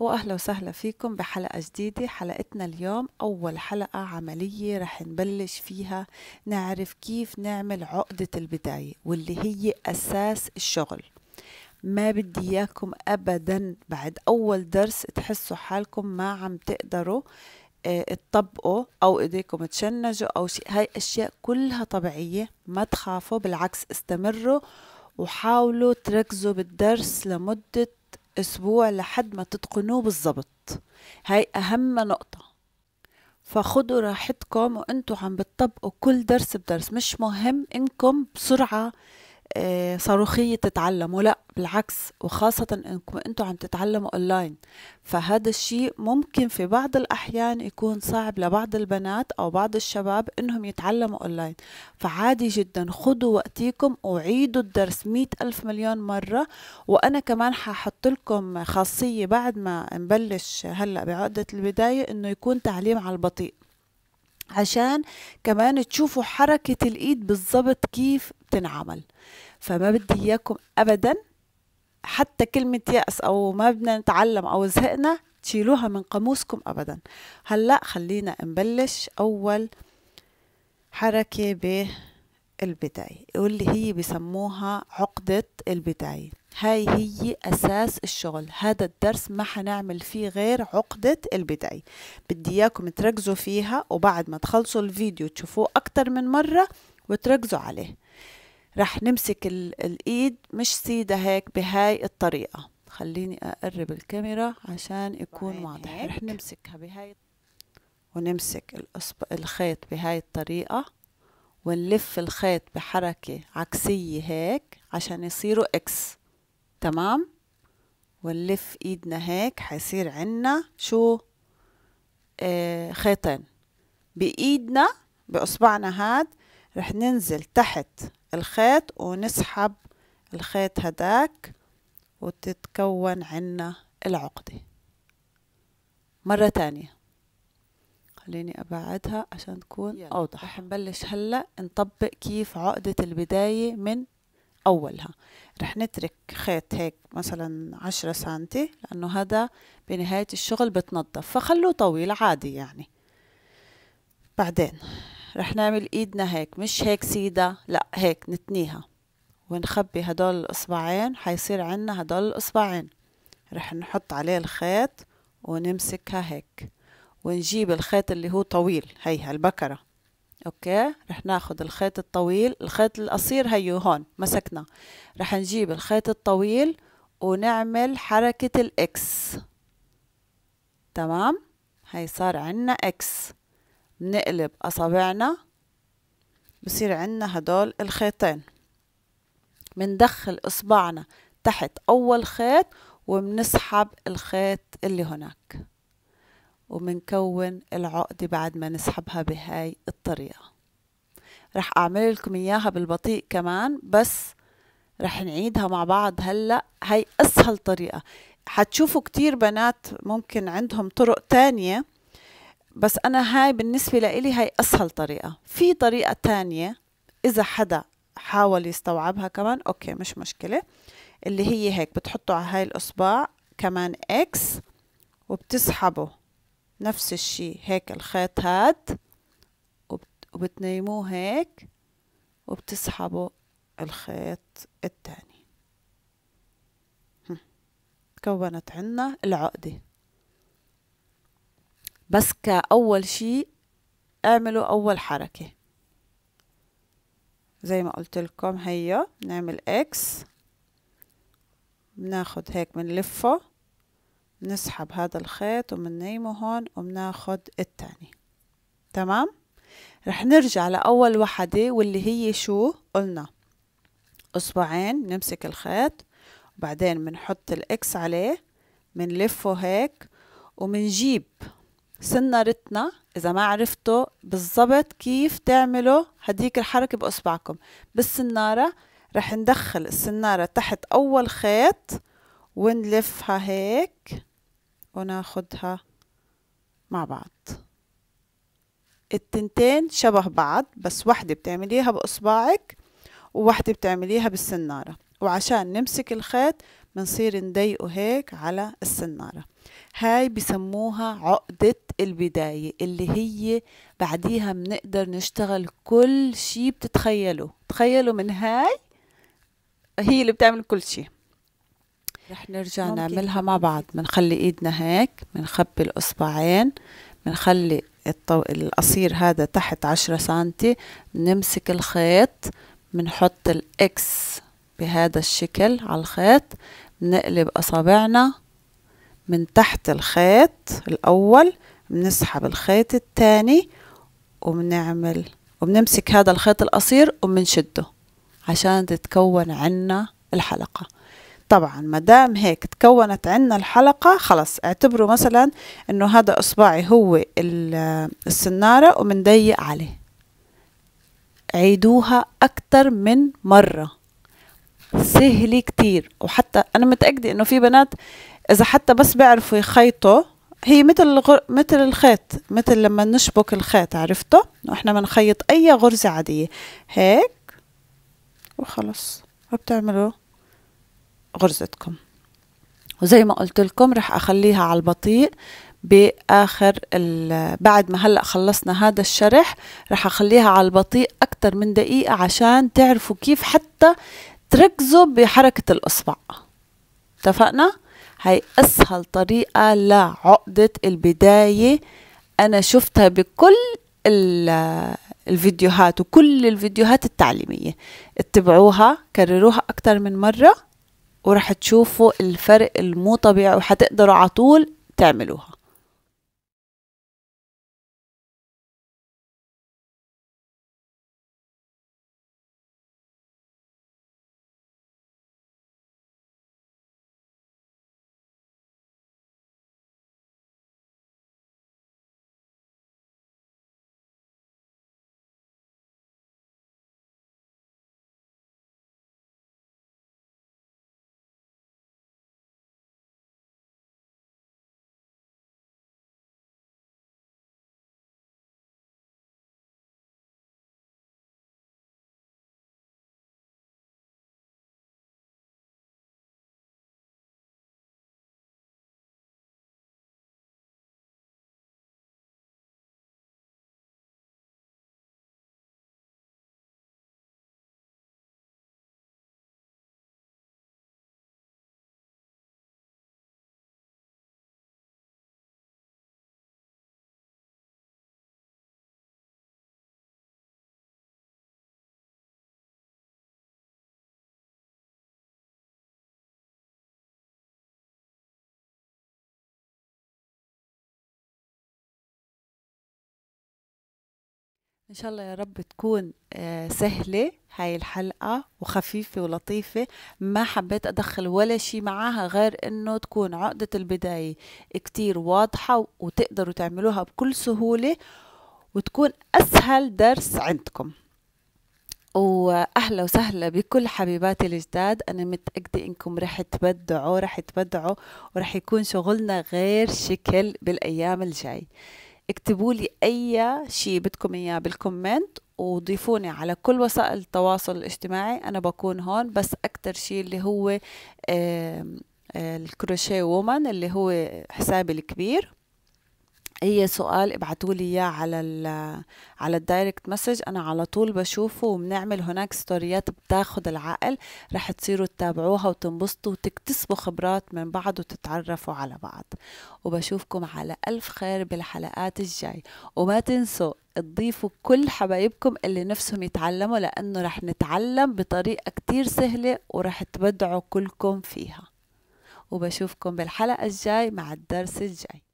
واهلا وسهلا فيكم بحلقه جديده حلقتنا اليوم اول حلقه عمليه رح نبلش فيها نعرف كيف نعمل عقده البدايه واللي هي اساس الشغل ما بدي اياكم ابدا بعد اول درس تحسوا حالكم ما عم تقدروا آه، تطبقوا او ايديكم تشنجوا او شيء هاي اشياء كلها طبيعيه ما تخافوا بالعكس استمروا وحاولوا تركزوا بالدرس لمده أسبوع لحد ما تتقنوه بالظبط هاي أهم نقطة فخدوا راحتكم وانتم عم بتطبقوا كل درس بدرس مش مهم انكم بسرعة آه، صاروخية تتعلموا لا بالعكس وخاصة انكم انتم عم تتعلموا اونلاين فهذا الشيء ممكن في بعض الاحيان يكون صعب لبعض البنات او بعض الشباب انهم يتعلموا اونلاين فعادي جدا خذوا وقتكم وعيدوا الدرس مئة الف مليون مرة وانا كمان ححط لكم خاصية بعد ما نبلش هلأ بعقدة البداية انه يكون تعليم على البطيء عشان كمان تشوفوا حركة الإيد بالضبط كيف تنعمل فما بدي إياكم أبدا حتى كلمة يأس أو ما بدنا نتعلم أو زهقنا تشيلوها من قاموسكم أبدا هلأ خلينا نبلش أول حركة بالبداية واللي هي بسموها عقدة البداية هاي هي أساس الشغل هذا الدرس ما حنعمل فيه غير عقدة البداية بدي إياكم تركزوا فيها وبعد ما تخلصوا الفيديو تشوفوه أكتر من مرة وتركزوا عليه رح نمسك الايد مش سيدة هيك بهاي الطريقة خليني اقرب الكاميرا عشان يكون واضح رح نمسكها بهاي ونمسك الخيط بهاي الطريقة ونلف الخيط بحركة عكسية هيك عشان يصيروا اكس تمام ونلف ايدنا هيك حيصير عنا شو آه خيطين بايدنا باصبعنا هاد رح ننزل تحت الخيط ونسحب الخيط هداك وتتكون عنا العقدة مرة تانية خليني أبعدها عشان تكون يلا. أوضح رح نبلش هلأ نطبق كيف عقدة البداية من أولها رح نترك خيط هيك مثلا عشرة سنتي لأنه هذا بنهاية الشغل بتنضف فخلوه طويل عادي يعني بعدين رح نعمل ايدنا هيك مش هيك سيدا لا هيك نتنيها ونخبي هدول الاصبعين حيصير عنا هدول الاصبعين رح نحط عليه الخيط ونمسكها هيك ونجيب الخيط اللي هو طويل هي البكرة اوكي رح ناخد الخيط الطويل الخيط القصير هيو هون مسكنا رح نجيب الخيط الطويل ونعمل حركة الاكس تمام هي صار عنا اكس بنقلب أصابعنا بصير عنا هدول الخيطين بندخل إصبعنا تحت أول خيط وبنسحب الخيط اللي هناك وبنكون العقدة بعد ما نسحبها بهاي الطريقة رح أعمل لكم إياها بالبطيء كمان بس رح نعيدها مع بعض هلأ هاي أسهل طريقة حتشوفوا كتير بنات ممكن عندهم طرق تانية بس أنا هاي بالنسبة لإلي هاي أسهل طريقة في طريقة تانية إذا حدا حاول يستوعبها كمان أوكي مش مشكلة اللي هي هيك بتحطه على هاي الإصبع كمان إكس وبتسحبه نفس الشي هيك الخيط هاد وبتنيموه هيك وبتسحبوا الخيط التاني تكونت عنا العقدة بس كأول شيء اعملوا أول حركة زي ما قلت لكم هيا نعمل اكس بناخد هيك بنلفه بنسحب هذا الخيط وبننيمه هون وبناخد التاني تمام رح نرجع لأول وحدة واللي هي شو قلنا أصبعين نمسك الخيط وبعدين بنحط الإكس عليه بنلفه هيك وبنجيب سنارتنا إذا ما عرفتوا بالضبط كيف تعملوا هديك الحركة بأصبعكم بالسنارة رح ندخل السنارة تحت أول خيط ونلفها هيك وناخدها مع بعض التنتين شبه بعض بس واحدة بتعمليها بأصبعك وواحدة بتعمليها بالسنارة وعشان نمسك الخيط بنصير نضيقه هيك على السنارة هاي بسموها عقدة البداية اللي هي بعديها بنقدر نشتغل كل شي بتتخيله تخيلوا من هاي هي اللي بتعمل كل شي رح نرجع ممكن. نعملها مع بعض بنخلي ايدنا هيك بنخبي الاصبعين بنخلي الطو... القصير هذا تحت عشرة سنتي بنمسك الخيط بنحط الاكس بهذا الشكل على الخيط بنقلب اصابعنا من تحت الخيط الأول بنسحب الخيط التاني وبنعمل وبنمسك هذا الخيط القصير وبنشده عشان تتكون عنا الحلقة طبعا ما دام هيك تكونت عنا الحلقة خلص اعتبروا مثلا انه هذا اصبعي هو السنارة ومنضيق عليه عيدوها اكتر من مرة سهلة كتير وحتى انا متأكدة انه في بنات إذا حتى بس بيعرفوا يخيطوا هي مثل الغر... مثل الخيط مثل لما نشبك الخيط عرفته واحنا بنخيط اي غرزة عادية هيك وخلص وبتعملوا غرزتكم وزي ما قلت لكم رح اخليها على البطيء باخر ال... بعد ما هلا خلصنا هذا الشرح رح اخليها على البطيء اكتر من دقيقة عشان تعرفوا كيف حتى تركزوا بحركة الاصبع اتفقنا؟ هي أسهل طريقة لعقدة البداية أنا شفتها بكل الفيديوهات وكل الفيديوهات التعليمية اتبعوها كرروها أكتر من مرة ورح تشوفوا الفرق المو طبيعي وحتقدروا على طول تعملوها ان شاء الله يا رب تكون آه، سهله هاي الحلقه وخفيفه ولطيفه ما حبيت ادخل ولا شيء معاها غير انه تكون عقده البدايه كتير واضحه وتقدروا تعملوها بكل سهوله وتكون اسهل درس عندكم واهلا وسهلا بكل حبيباتي الجداد انا متاكده انكم رح تبدعوا رح تبدعوا ورح يكون شغلنا غير شكل بالايام الجاي اكتبوا لي اي شيء بدكم اياه بالكومنت وضيفوني على كل وسائل التواصل الاجتماعي انا بكون هون بس اكتر شيء اللي هو آه، الكروشيه وومن اللي هو حسابي الكبير اي سؤال ابعتوا لي اياه على ال على الدايركت مسج انا على طول بشوفه وبنعمل هناك ستوريات بتاخد العقل رح تصيروا تتابعوها وتنبسطوا وتكتسبوا خبرات من بعض وتتعرفوا على بعض وبشوفكم على الف خير بالحلقات الجاي وما تنسوا تضيفوا كل حبايبكم اللي نفسهم يتعلموا لانه رح نتعلم بطريقه كتير سهله ورح تبدعوا كلكم فيها وبشوفكم بالحلقه الجاي مع الدرس الجاي